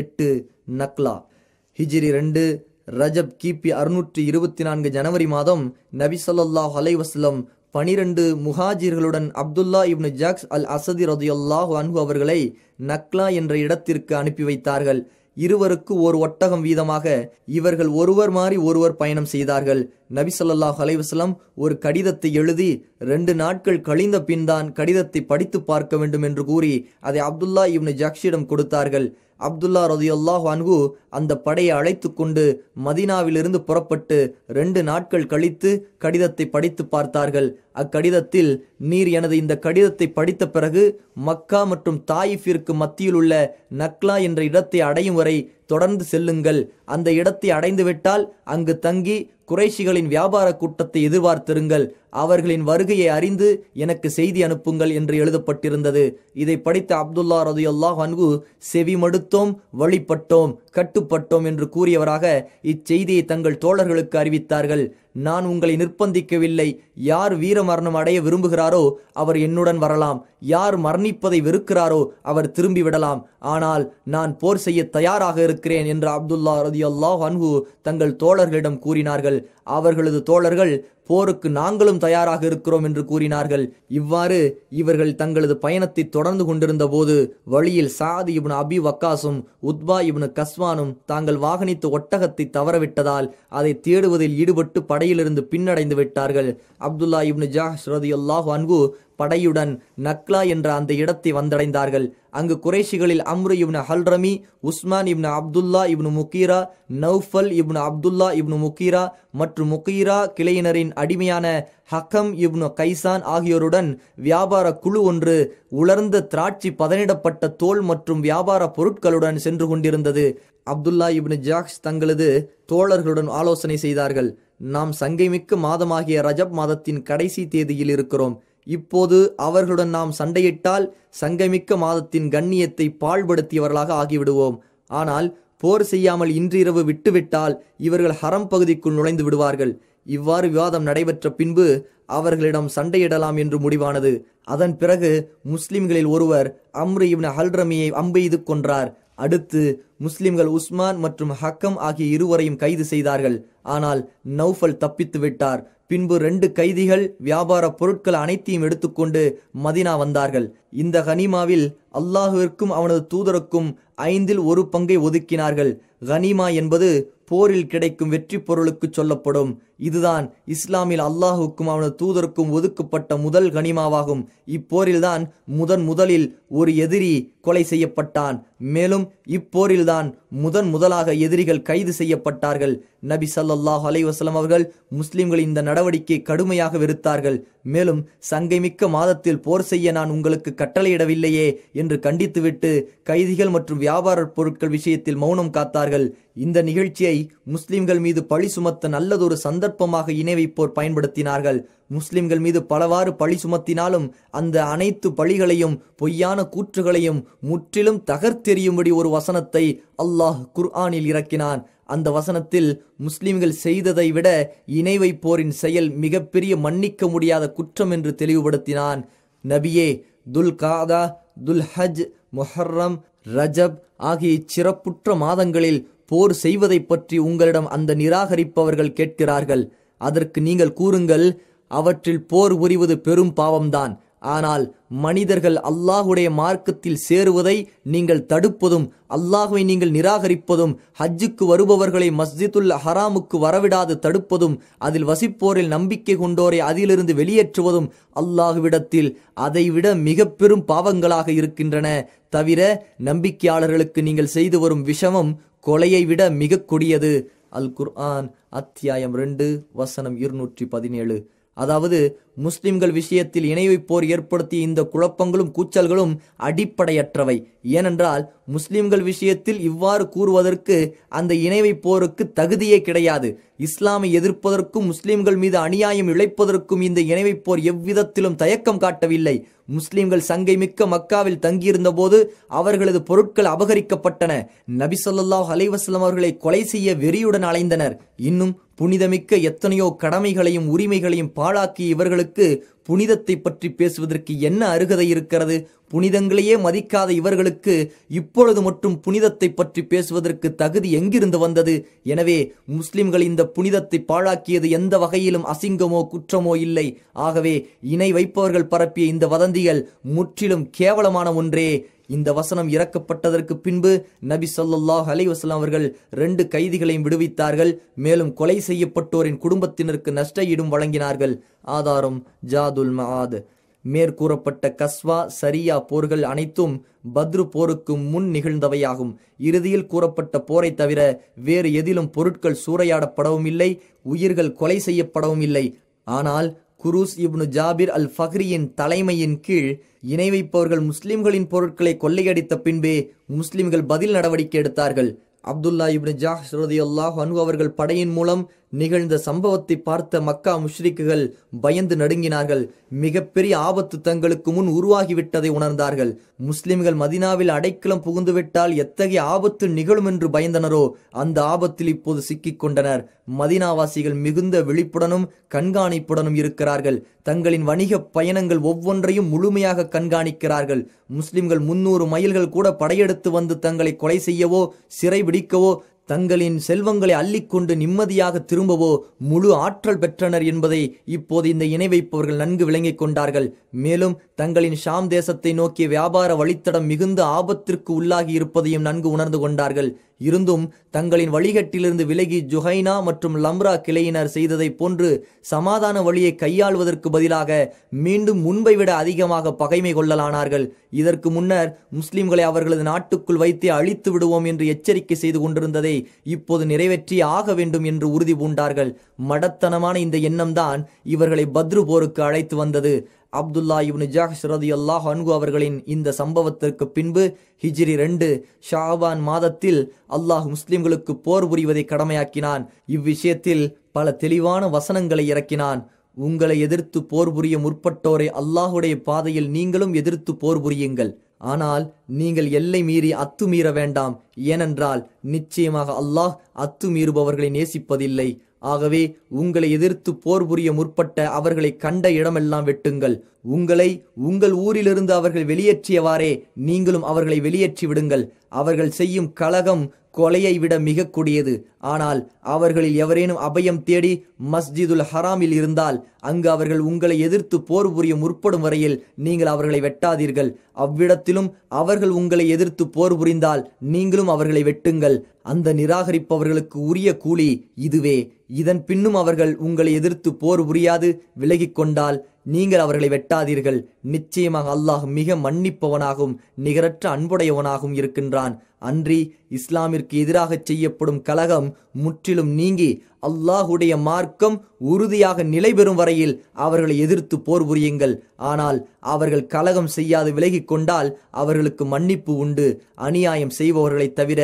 எட்டு நக்லா ஹிஜிரி ரெண்டு ரஜப் கிபி அறுநூற்றி இருபத்தி நான்கு ஜனவரி மாதம் நபி சொல்லாஹ் அலைவசலம் பனிரெண்டு முஹாஜிர்களுடன் அப்துல்லா இப்னு ஜாக்ஸ் அல் அசதி ரதியுல்லாஹ் அன்பு அவர்களை நக்லா என்ற இடத்திற்கு அனுப்பி வைத்தார்கள் இருவருக்கு ஒரு ஒட்டகம் வீதமாக இவர்கள் ஒருவர் மாறி ஒருவர் பயணம் செய்தார்கள் நபி சொல்லாஹ் அலைவசலம் ஒரு கடிதத்தை எழுதி ரெண்டு நாட்கள் கழிந்த பின்தான் கடிதத்தை படித்து பார்க்க வேண்டும் என்று கூறி அதை அப்துல்லா இப்னு ஜாக்ஸிடம் கொடுத்தார்கள் அப்துல்லா ரதியுல்லாஹ் அன்கு அந்த படையை அழைத்து கொண்டு மதினாவிலிருந்து புறப்பட்டு ரெண்டு நாட்கள் கழித்து கடிதத்தை படித்து பார்த்தார்கள் அக்கடிதத்தில் நீர் எனது இந்த கடிதத்தை படித்த பிறகு மக்கா மற்றும் தாயிஃபிற்கு மத்தியில் உள்ள நக்லா என்ற இடத்தை அடையும் வரை தொடர்ந்து செல்லுங்கள் அந்த இடத்தை அடைந்துவிட்டால் அங்கு தங்கி குறைஷிகளின் வியாபார கூட்டத்தை எதிர்பார்த்திருங்கள் அவர்களின் வருகையை அறிந்து எனக்கு செய்தி அனுப்புங்கள் என்று எழுதப்பட்டிருந்தது இதை படித்த அப்துல்லா ரதுயல்லா அன்கு செவி மடுத்தோம் வழிபட்டோம் கட்டுப்பட்டோம் என்று கூறியவராக இச்செய்தியை தங்கள் தோழர்களுக்கு அறிவித்தார்கள் நான் உங்களை நிர்பந்திக்கவில்லை யார் வீர மரணம் அடைய விரும்புகிறாரோ அவர் என்னுடன் வரலாம் யார் மரணிப்பதை வெறுக்கிறாரோ அவர் திரும்பிவிடலாம் ஆனால் நான் போர் செய்ய தயாராக இருக்கிறேன் என்று அப்துல்லா ரதி ரதியல்லாஹ் அன்பு தங்கள் தோழர்களிடம் கூறினார்கள் அவர்களது தோழர்கள் போருக்கு நாங்களும் தயாராக இருக்கிறோம் என்று கூறினார்கள் இவ்வாறு இவர்கள் தங்களது பயணத்தை தொடர்ந்து கொண்டிருந்த போது வழியில் சாது இப்னு அபி வக்காசும் உத்பா இப்னு கஸ்வானும் தாங்கள் வாகனித்த ஒட்டகத்தை தவறவிட்டதால் அதை தேடுவதில் ஈடுபட்டு படையிலிருந்து பின்னடைந்து விட்டார்கள் அப்துல்லா இப்னு ஜாஹ் அல்லாஹ் அன்பு படையுடன் நக்லா என்ற அந்த இடத்தை வந்தடைந்தார்கள் அங்கு குறைஷிகளில் அம்ரு இப்னு ஹல்ரமி உஸ்மான் இப்னு அப்துல்லா இப்னு முக்கீரா நௌஃபல் இப்னு அப்துல்லா இப்னு முக்கீரா மற்றும் முகீரா கிளையினரின் அடிமையான ஹக்கம் இப்னு கைசான் ஆகியோருடன் வியாபார குழு ஒன்று உலர்ந்த திராட்சி பதனிடப்பட்ட தோல் மற்றும் வியாபார பொருட்களுடன் சென்று கொண்டிருந்தது அப்துல்லா இப்னு ஜாக்ஸ் தங்களது தோழர்களுடன் ஆலோசனை செய்தார்கள் நாம் சங்கைமிக்க மாதமாகிய ரஜப் மாதத்தின் கடைசி தேதியில் இருக்கிறோம் இப்போது அவர்களுடன் நாம் சண்டையிட்டால் சங்கமிக்க மாதத்தின் கண்ணியத்தை பாழ்படுத்தியவர்களாக ஆகிவிடுவோம் ஆனால் போர் செய்யாமல் இன்றிரவு விட்டுவிட்டால் இவர்கள் ஹரம் பகுதிக்குள் நுழைந்து விடுவார்கள் இவ்வாறு விவாதம் நடைபெற்ற பின்பு அவர்களிடம் சண்டையிடலாம் என்று முடிவானது அதன் பிறகு முஸ்லிம்களில் ஒருவர் அம்ரு இப்ன ஹல்ரமியை அம்பெய்து கொன்றார் அடுத்து முஸ்லிம்கள் உஸ்மான் மற்றும் ஹக்கம் ஆகிய இருவரையும் கைது செய்தார்கள் ஆனால் நௌஃபல் தப்பித்து விட்டார் பின்பு ரெண்டு கைதிகள் வியாபார பொருட்கள் அனைத்தையும் எடுத்துக்கொண்டு மதினா வந்தார்கள் இந்த ஹனிமாவில் அல்லாஹுவிற்கும் அவனது தூதருக்கும் ஐந்தில் ஒரு பங்கை ஒதுக்கினார்கள் ஹனிமா என்பது போரில் கிடைக்கும் வெற்றி பொருளுக்கு சொல்லப்படும் இதுதான் இஸ்லாமில் அல்லாஹுக்கும் அவனது தூதருக்கும் ஒதுக்கப்பட்ட முதல் கனிமாவாகும் இப்போரில்தான் முதன் முதலில் ஒரு எதிரி கொலை செய்யப்பட்டான் மேலும் இப்போரில்தான் முதன் முதலாக எதிரிகள் கைது செய்யப்பட்டார்கள் நபி சல்லாஹ் அலைவாஸ்லம் அவர்கள் முஸ்லிம்கள் இந்த நடவடிக்கை கடுமையாக வெறுத்தார்கள் மேலும் சங்கை மிக்க மாதத்தில் போர் செய்ய நான் உங்களுக்கு கட்டளையிடவில்லையே என்று கண்டித்துவிட்டு கைதிகள் மற்றும் வியாபார பொருட்கள் விஷயத்தில் மௌனம் காத்தார்கள் இந்த நிகழ்ச்சியை முஸ்லிம்கள் மீது பழி சுமத்த நல்லதொரு சந்தர்ப்பம் சந்தர்ப்பமாக இணைவை போர் பயன்படுத்தினார்கள் முஸ்லிம்கள் மீது பலவாறு பழி சுமத்தினாலும் அந்த அனைத்து பழிகளையும் பொய்யான கூற்றுகளையும் முற்றிலும் தகர்த்தெறியும்படி ஒரு வசனத்தை அல்லாஹ் குர்ஆனில் இறக்கினான் அந்த வசனத்தில் முஸ்லிம்கள் செய்ததை விட இணைவை போரின் செயல் மிகப்பெரிய மன்னிக்க முடியாத குற்றம் என்று தெளிவுபடுத்தினான் நபியே துல் காதா துல் ஹஜ் மொஹர்ரம் ரஜப் ஆகிய சிறப்புற்ற மாதங்களில் போர் செய்வதை பற்றி உங்களிடம் அந்த நிராகரிப்பவர்கள் கேட்கிறார்கள் அதற்கு நீங்கள் கூறுங்கள் அவற்றில் போர் உரிவது பெரும் பாவம்தான் ஆனால் மனிதர்கள் அல்லாஹுடைய மார்க்கத்தில் சேருவதை நீங்கள் தடுப்பதும் அல்லாஹுவை நீங்கள் நிராகரிப்பதும் ஹஜ்ஜுக்கு வருபவர்களை மஸ்ஜிதுல் ஹராமுக்கு வரவிடாது தடுப்பதும் அதில் வசிப்போரில் நம்பிக்கை கொண்டோரை அதிலிருந்து வெளியேற்றுவதும் அல்லாஹுவிடத்தில் அதைவிட மிக பெரும் பாவங்களாக இருக்கின்றன தவிர நம்பிக்கையாளர்களுக்கு நீங்கள் செய்து வரும் விஷமம் கொலையை விட மிக கொடியது அல் குர்ஆன் அத்தியாயம் ரெண்டு வசனம் இருநூற்றி பதினேழு அதாவது முஸ்லிம்கள் விஷயத்தில் இணை போர் ஏற்படுத்திய இந்த குழப்பங்களும் கூச்சல்களும் அடிப்படையற்றவை ஏனென்றால் முஸ்லிம்கள் விஷயத்தில் இவ்வாறு கூறுவதற்கு அந்த இணைவை போருக்கு தகுதியே கிடையாது இஸ்லாமை எதிர்ப்பதற்கும் முஸ்லிம்கள் மீது அநியாயம் இழைப்பதற்கும் இந்த இணைவை போர் எவ்விதத்திலும் தயக்கம் காட்டவில்லை முஸ்லிம்கள் சங்கை மிக்க மக்காவில் தங்கியிருந்த போது அவர்களது பொருட்கள் அபகரிக்கப்பட்டன நபிசல்லாஹ் அலைவாஸ்லம் அவர்களை கொலை செய்ய வெறியுடன் அலைந்தனர் இன்னும் புனிதமிக்க எத்தனையோ கடமைகளையும் உரிமைகளையும் பாழாக்கி இவர்களுக்கு இவர்களுக்கு புனிதத்தை பற்றி பேசுவதற்கு என்ன அருகதை இருக்கிறது புனிதங்களையே மதிக்காத இவர்களுக்கு இப்பொழுது மட்டும் புனிதத்தை பற்றி பேசுவதற்கு தகுதி எங்கிருந்து வந்தது எனவே முஸ்லிம்கள் இந்த புனிதத்தை பாழாக்கியது எந்த வகையிலும் அசிங்கமோ குற்றமோ இல்லை ஆகவே இணை வைப்பவர்கள் பரப்பிய இந்த வதந்திகள் முற்றிலும் கேவலமான ஒன்றே இந்த வசனம் இறக்கப்பட்டதற்கு பின்பு நபி சொல்லாஹ் அலைவாஸ்லாம் அவர்கள் ரெண்டு கைதிகளையும் விடுவித்தார்கள் மேலும் கொலை செய்யப்பட்டோரின் குடும்பத்தினருக்கு நஷ்ட ஈடும் வழங்கினார்கள் ஆதாரம் ஜாதுல் மஹாத் மேற்கூறப்பட்ட கஸ்வா சரியா போர்கள் அனைத்தும் பத்ரு போருக்கு முன் நிகழ்ந்தவையாகும் இறுதியில் கூறப்பட்ட போரை தவிர வேறு எதிலும் பொருட்கள் சூறையாடப்படவும் இல்லை உயிர்கள் கொலை செய்யப்படவும் இல்லை ஆனால் குரூஸ் இப்னு ஜாபிர் அல் ஃபஹ்ரியின் தலைமையின் கீழ் இணை வைப்பவர்கள் முஸ்லிம்களின் பொருட்களை கொள்ளையடித்த பின்பே முஸ்லிம்கள் பதில் நடவடிக்கை எடுத்தார்கள் அப்துல்லா இப்னு ஜாஹ் ஸ்ரோதி அல்லாஹ் அன்கு அவர்கள் படையின் மூலம் நிகழ்ந்த சம்பவத்தை பார்த்த மக்கா முஷ்ரிக்குகள் பயந்து நடுங்கினார்கள் மிகப்பெரிய ஆபத்து தங்களுக்கு முன் உருவாகிவிட்டதை உணர்ந்தார்கள் முஸ்லிம்கள் மதினாவில் அடைக்கலம் புகுந்துவிட்டால் எத்தகைய ஆபத்து நிகழும் என்று பயந்தனரோ அந்த ஆபத்தில் இப்போது சிக்கிக் கொண்டனர் மதினாவாசிகள் மிகுந்த விழிப்புடனும் கண்காணிப்புடனும் இருக்கிறார்கள் தங்களின் வணிக பயணங்கள் ஒவ்வொன்றையும் முழுமையாக கண்காணிக்கிறார்கள் முஸ்லிம்கள் முன்னூறு மைல்கள் கூட படையெடுத்து வந்து தங்களை கொலை செய்யவோ சிறை பிடிக்கவோ தங்களின் செல்வங்களை அள்ளிக்கொண்டு நிம்மதியாக திரும்பவோ முழு ஆற்றல் பெற்றனர் என்பதை இப்போது இந்த இணை வைப்பவர்கள் நன்கு விளங்கிக் கொண்டார்கள் மேலும் தங்களின் ஷாம் தேசத்தை நோக்கிய வியாபார வழித்தடம் மிகுந்த ஆபத்திற்கு உள்ளாகி இருப்பதையும் நன்கு உணர்ந்து கொண்டார்கள் இருந்தும் தங்களின் வழிகட்டிலிருந்து விலகி ஜுஹைனா மற்றும் லம்ரா கிளையினர் செய்ததைப் போன்று சமாதான வழியை கையாள்வதற்கு பதிலாக மீண்டும் முன்பை விட அதிகமாக பகைமை கொள்ளலானார்கள் இதற்கு முன்னர் முஸ்லிம்களை அவர்களது நாட்டுக்குள் வைத்தே அழித்து விடுவோம் என்று எச்சரிக்கை செய்து கொண்டிருந்ததை இப்போது நிறைவேற்றி ஆக வேண்டும் என்று உறுதி பூண்டார்கள் மடத்தனமான இந்த எண்ணம்தான் இவர்களை பத்ரு போருக்கு அழைத்து வந்தது அப்துல்லா இப்னு ஜாஹ் ரதி அல்லாஹ் அன்கு அவர்களின் இந்த சம்பவத்திற்கு பின்பு ஹிஜ்ரி ரெண்டு ஷாபான் மாதத்தில் அல்லாஹ் முஸ்லிம்களுக்கு போர் புரிவதை கடமையாக்கினான் இவ்விஷயத்தில் பல தெளிவான வசனங்களை இறக்கினான் உங்களை எதிர்த்து போர் புரிய முற்பட்டோரை அல்லாஹுடைய பாதையில் நீங்களும் எதிர்த்து போர் புரியுங்கள் ஆனால் நீங்கள் எல்லை மீறி அத்துமீற வேண்டாம் ஏனென்றால் நிச்சயமாக அல்லாஹ் அத்துமீறுபவர்களை நேசிப்பதில்லை ஆகவே உங்களை எதிர்த்து போர் புரிய முற்பட்ட அவர்களை கண்ட இடமெல்லாம் வெட்டுங்கள் உங்களை உங்கள் ஊரிலிருந்து அவர்கள் வெளியேற்றியவாறே நீங்களும் அவர்களை வெளியேற்றி விடுங்கள் அவர்கள் செய்யும் கலகம் கொலையை விட மிக கொடியது ஆனால் அவர்களில் எவரேனும் அபயம் தேடி மஸ்ஜிதுல் ஹராமில் இருந்தால் அங்கு அவர்கள் உங்களை எதிர்த்து போர் புரிய முற்படும் வரையில் நீங்கள் அவர்களை வெட்டாதீர்கள் அவ்விடத்திலும் அவர்கள் உங்களை எதிர்த்து போர் புரிந்தால் நீங்களும் அவர்களை வெட்டுங்கள் அந்த நிராகரிப்பவர்களுக்கு உரிய கூலி இதுவே இதன் பின்னும் அவர்கள் உங்களை எதிர்த்து போர் புரியாது விலகிக் கொண்டால் நீங்கள் அவர்களை வெட்டாதீர்கள் நிச்சயமாக அல்லாஹ் மிக மன்னிப்பவனாகவும் நிகரற்ற அன்புடையவனாகவும் இருக்கின்றான் அன்றி இஸ்லாமிற்கு எதிராக செய்யப்படும் கலகம் முற்றிலும் நீங்கி அல்லாஹுடைய மார்க்கம் உறுதியாக நிலை பெறும் வரையில் அவர்களை எதிர்த்து போர் புரியுங்கள் ஆனால் அவர்கள் கலகம் செய்யாது விலகி கொண்டால் அவர்களுக்கு மன்னிப்பு உண்டு அநியாயம் செய்பவர்களைத் தவிர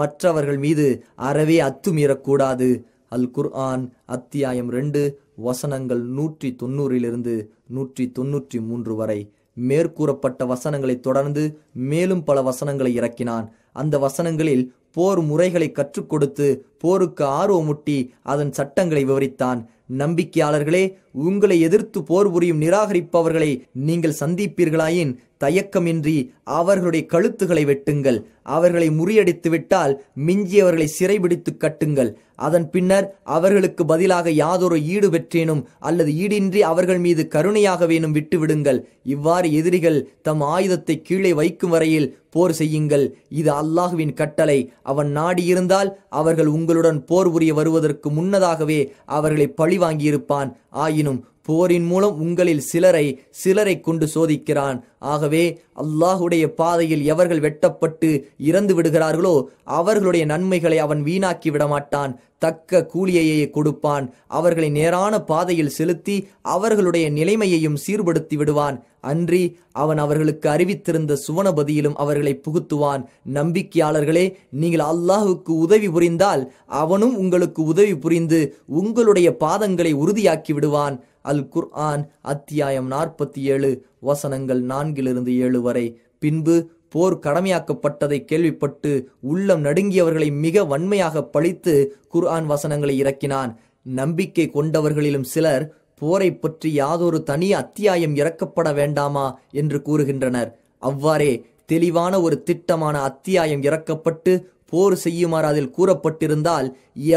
மற்றவர்கள் மீது அறவே அத்துமீறக்கூடாது அல் குர்ஆன் அத்தியாயம் ரெண்டு வசனங்கள் நூற்றி தொண்ணூறிலிருந்து நூற்றி தொன்னூற்றி மூன்று வரை மேற்கூறப்பட்ட வசனங்களை தொடர்ந்து மேலும் பல வசனங்களை இறக்கினான் அந்த வசனங்களில் போர் முறைகளை கற்றுக் கொடுத்து போருக்கு ஆர்வமுட்டி அதன் சட்டங்களை விவரித்தான் நம்பிக்கையாளர்களே உங்களை எதிர்த்து போர் புரியும் நிராகரிப்பவர்களை நீங்கள் சந்திப்பீர்களாயின் தயக்கமின்றி அவர்களுடைய கழுத்துகளை வெட்டுங்கள் அவர்களை முறியடித்து விட்டால் மிஞ்சியவர்களை சிறைபிடித்து கட்டுங்கள் அதன் பின்னர் அவர்களுக்கு பதிலாக யாதொரு ஈடு பெற்றேனும் அல்லது ஈடின்றி அவர்கள் மீது கருணையாகவேனும் விட்டுவிடுங்கள் இவ்வாறு எதிரிகள் தம் ஆயுதத்தை கீழே வைக்கும் வரையில் போர் செய்யுங்கள் இது அல்லாஹுவின் கட்டளை அவன் நாடியிருந்தால் அவர்கள் உங்களுடன் போர் புரிய வருவதற்கு முன்னதாகவே அவர்களை பழிவாங்கியிருப்பான் ஆயினும் Plenum போரின் மூலம் உங்களில் சிலரை சிலரை கொண்டு சோதிக்கிறான் ஆகவே அல்லாஹுடைய பாதையில் எவர்கள் வெட்டப்பட்டு இறந்து விடுகிறார்களோ அவர்களுடைய நன்மைகளை அவன் வீணாக்கி விடமாட்டான் தக்க கூலியையே கொடுப்பான் அவர்களை நேரான பாதையில் செலுத்தி அவர்களுடைய நிலைமையையும் சீர்படுத்தி விடுவான் அன்றி அவன் அவர்களுக்கு அறிவித்திருந்த சுவனபதியிலும் அவர்களை புகுத்துவான் நம்பிக்கையாளர்களே நீங்கள் அல்லாஹுக்கு உதவி புரிந்தால் அவனும் உங்களுக்கு உதவி புரிந்து உங்களுடைய பாதங்களை உறுதியாக்கி விடுவான் அல் குர் ஆன் அத்தியாயம் நாற்பத்தி ஏழு வசனங்கள் நான்கிலிருந்து ஏழு வரை பின்பு போர் கடமையாக்கப்பட்டதை கேள்விப்பட்டு உள்ளம் நடுங்கியவர்களை மிக வன்மையாக பழித்து குர்ஆன் வசனங்களை இறக்கினான் நம்பிக்கை கொண்டவர்களிலும் சிலர் போரை பற்றி யாதொரு தனி அத்தியாயம் இறக்கப்பட வேண்டாமா என்று கூறுகின்றனர் அவ்வாறே தெளிவான ஒரு திட்டமான அத்தியாயம் இறக்கப்பட்டு போர் செய்யுமாறு அதில் கூறப்பட்டிருந்தால்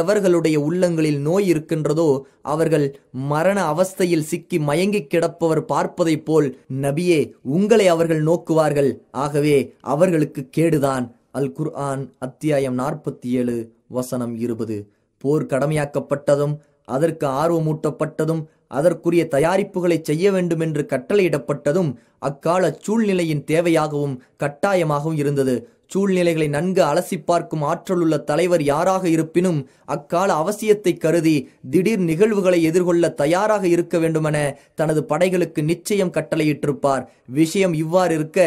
எவர்களுடைய உள்ளங்களில் நோய் இருக்கின்றதோ அவர்கள் மரண அவஸ்தையில் சிக்கி மயங்கி கிடப்பவர் பார்ப்பதைப் போல் நபியே உங்களை அவர்கள் நோக்குவார்கள் ஆகவே அவர்களுக்கு கேடுதான் அல் குர் ஆன் அத்தியாயம் நாற்பத்தி ஏழு வசனம் இருபது போர் கடமையாக்கப்பட்டதும் அதற்கு ஆர்வமூட்டப்பட்டதும் அதற்குரிய தயாரிப்புகளை செய்ய வேண்டும் என்று கட்டளையிடப்பட்டதும் அக்கால சூழ்நிலையின் தேவையாகவும் கட்டாயமாகவும் இருந்தது சூழ்நிலைகளை நன்கு அலசி பார்க்கும் ஆற்றலுள்ள தலைவர் யாராக இருப்பினும் அக்கால அவசியத்தை கருதி திடீர் நிகழ்வுகளை எதிர்கொள்ள தயாராக இருக்க வேண்டுமென தனது படைகளுக்கு நிச்சயம் கட்டளையிட்டிருப்பார் விஷயம் இவ்வாறு இருக்க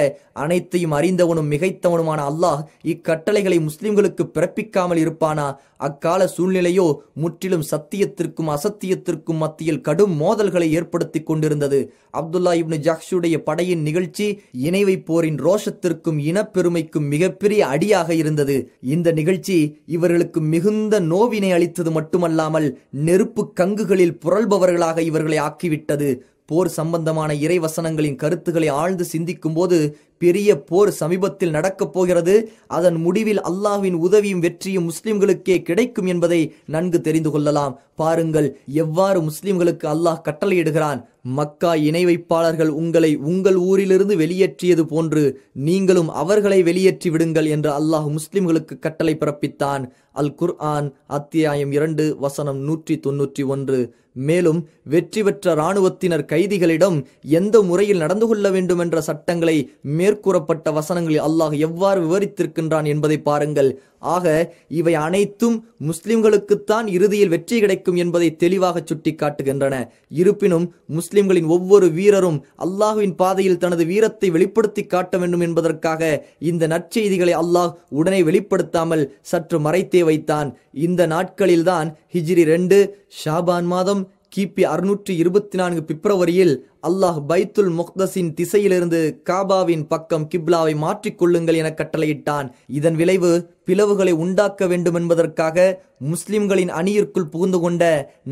அனைத்தையும் அறிந்தவனும் மிகைத்தவனுமான அல்லாஹ் இக்கட்டளைகளை முஸ்லிம்களுக்கு பிறப்பிக்காமல் இருப்பானா அக்கால சூழ்நிலையோ முற்றிலும் சத்தியத்திற்கும் அசத்தியத்திற்கும் மத்தியில் கடும் மோதல்களை ஏற்படுத்தி கொண்டிருந்தது அப்துல்லா இப்னு ஜாக்ஷுடைய படையின் நிகழ்ச்சி இணைவை போரின் ரோஷத்திற்கும் இனப்பெருமைக்கும் மிக மிகப்பெரிய அடியாக இருந்தது இந்த நிகழ்ச்சி இவர்களுக்கு மிகுந்த நோவினை அளித்தது மட்டுமல்லாமல் நெருப்பு கங்குகளில் புரள்பவர்களாக இவர்களை ஆக்கிவிட்டது போர் சம்பந்தமான இறை வசனங்களின் கருத்துக்களை ஆழ்ந்து சிந்திக்கும் போது பெரிய போர் சமீபத்தில் நடக்கப் போகிறது அதன் முடிவில் அல்லாஹ்வின் உதவியும் வெற்றியும் முஸ்லிம்களுக்கே கிடைக்கும் என்பதை நன்கு தெரிந்து கொள்ளலாம் பாருங்கள் எவ்வாறு முஸ்லிம்களுக்கு அல்லாஹ் கட்டளையிடுகிறான் மக்கா இணை வைப்பாளர்கள் உங்களை உங்கள் ஊரிலிருந்து வெளியேற்றியது போன்று நீங்களும் அவர்களை வெளியேற்றி விடுங்கள் என்று அல்லாஹ் முஸ்லிம்களுக்கு கட்டளை பிறப்பித்தான் அல் குர் ஆன் அத்தியாயம் இரண்டு வசனம் நூற்றி தொன்னூற்றி ஒன்று மேலும் வெற்றி பெற்ற இராணுவத்தினர் கைதிகளிடம் எந்த முறையில் நடந்து கொள்ள வேண்டுமென்ற சட்டங்களை மேற்கூறப்பட்ட வசனங்களில் அல்லாஹ் எவ்வாறு விவரித்திருக்கின்றான் என்பதை பாருங்கள் ஆக இவை அனைத்தும் முஸ்லிம்களுக்குத்தான் இறுதியில் வெற்றி கிடைக்கும் என்பதை தெளிவாக சுட்டிக்காட்டுகின்றன இருப்பினும் முஸ்லிம்களின் ஒவ்வொரு வீரரும் அல்லாஹுவின் பாதையில் தனது வீரத்தை வெளிப்படுத்தி காட்ட வேண்டும் என்பதற்காக இந்த நற்செய்திகளை அல்லாஹ் உடனே வெளிப்படுத்தாமல் சற்று மறைத்தே வைத்தான் இந்த நாட்களில்தான் ஹிஜ்ரி ரெண்டு ஷாபான் மாதம் கிபி அறுநூற்றி இருபத்தி நான்கு பிப்ரவரியில் அல்லாஹ் பைத்துல் முக்தஸின் திசையிலிருந்து காபாவின் பக்கம் கிப்லாவை மாற்றிக்கொள்ளுங்கள் என கட்டளையிட்டான் இதன் விளைவு பிளவுகளை உண்டாக்க வேண்டும் என்பதற்காக முஸ்லிம்களின் அணியிற்குள் புகுந்து கொண்ட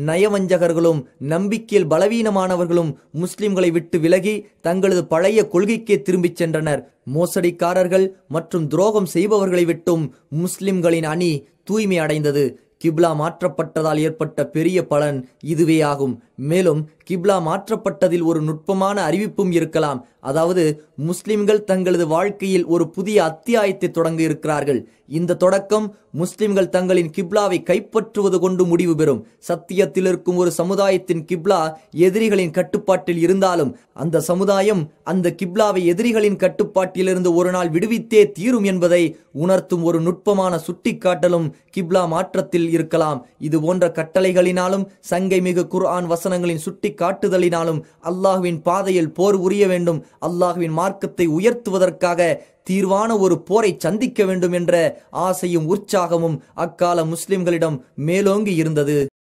நயவஞ்சகர்களும் நம்பிக்கையில் பலவீனமானவர்களும் முஸ்லிம்களை விட்டு விலகி தங்களது பழைய கொள்கைக்கே திரும்பிச் சென்றனர் மோசடிக்காரர்கள் மற்றும் துரோகம் செய்பவர்களை விட்டும் முஸ்லிம்களின் அணி தூய்மை அடைந்தது கிப்லா மாற்றப்பட்டதால் ஏற்பட்ட பெரிய பலன் இதுவே ஆகும் மேலும் கிப்லா மாற்றப்பட்டதில் ஒரு நுட்பமான அறிவிப்பும் இருக்கலாம் அதாவது முஸ்லிம்கள் தங்களது வாழ்க்கையில் ஒரு புதிய அத்தியாயத்தை தொடங்க இருக்கிறார்கள் இந்த தொடக்கம் முஸ்லிம்கள் தங்களின் கிப்லாவை கைப்பற்றுவது கொண்டு முடிவு பெறும் சத்தியத்தில் இருக்கும் ஒரு சமுதாயத்தின் கிப்லா எதிரிகளின் கட்டுப்பாட்டில் இருந்தாலும் அந்த சமுதாயம் அந்த கிப்லாவை எதிரிகளின் கட்டுப்பாட்டிலிருந்து ஒரு நாள் விடுவித்தே தீரும் என்பதை உணர்த்தும் ஒரு நுட்பமான சுட்டிக்காட்டலும் கிப்லா மாற்றத்தில் இருக்கலாம் இது போன்ற கட்டளைகளினாலும் சங்கை மிகு குர்ஆன் வசனங்களின் சுட்டி காட்டுதலினாலும் அல்லாஹுவின் பாதையில் போர் உரிய வேண்டும் அல்லாஹுவின் மார்க்கத்தை உயர்த்துவதற்காக தீர்வான ஒரு போரை சந்திக்க வேண்டும் என்ற ஆசையும் உற்சாகமும் அக்கால முஸ்லிம்களிடம் மேலோங்கி இருந்தது